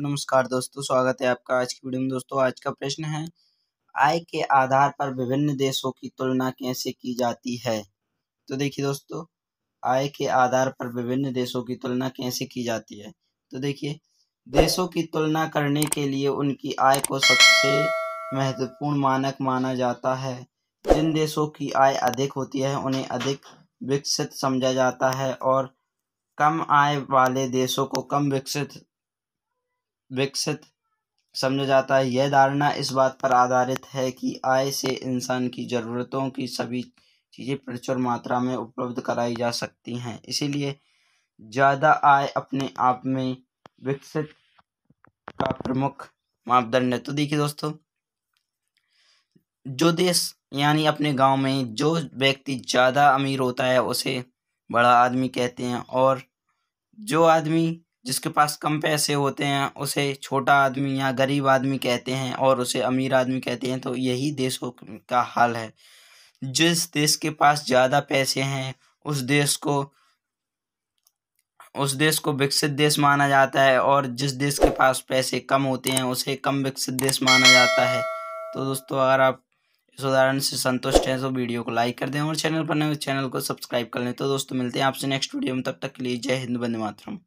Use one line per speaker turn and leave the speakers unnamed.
नमस्कार दोस्तों स्वागत है आपका आज की वीडियो में दोस्तों आज का प्रश्न है आय के आधार पर विभिन्न देशों की तुलना कैसे की जाती है तो देखिए दोस्तों आय के आधार पर विभिन्न देशों की तुलना कैसे की जाती है तो देखिए देशों की तुलना करने के लिए उनकी आय को सबसे महत्वपूर्ण मानक माना जाता है जिन देशों की आय अधिक होती है उन्हें अधिक विकसित समझा जाता है और कम आय वाले देशों को कम विकसित विकसित समझा जाता है यह धारणा इस बात पर आधारित है कि आय से इंसान की ज़रूरतों की सभी चीज़ें प्रचुर मात्रा में उपलब्ध कराई जा सकती हैं इसीलिए ज़्यादा आय अपने आप में विकसित का प्रमुख मापदंड है तो देखिए दोस्तों जो देश यानी अपने गांव में जो व्यक्ति ज़्यादा अमीर होता है उसे बड़ा आदमी कहते हैं और जो आदमी जिसके पास कम पैसे होते हैं उसे छोटा आदमी या गरीब आदमी कहते हैं और उसे अमीर आदमी कहते हैं तो यही देशों का हाल है जिस देश के पास ज़्यादा पैसे हैं उस देश को उस देश को विकसित देश माना जाता है और जिस देश के पास पैसे कम होते हैं उसे कम विकसित देश माना जाता है तो दोस्तों अगर आप इस उदाहरण से संतुष्ट हैं तो वीडियो को लाइक कर दें और चैनल पर नए तो चैनल को सब्सक्राइब कर लें तो दोस्तों मिलते हैं आपसे नेक्स्ट वीडियो में तब तक के लिए जय हिंद बंदे मातरम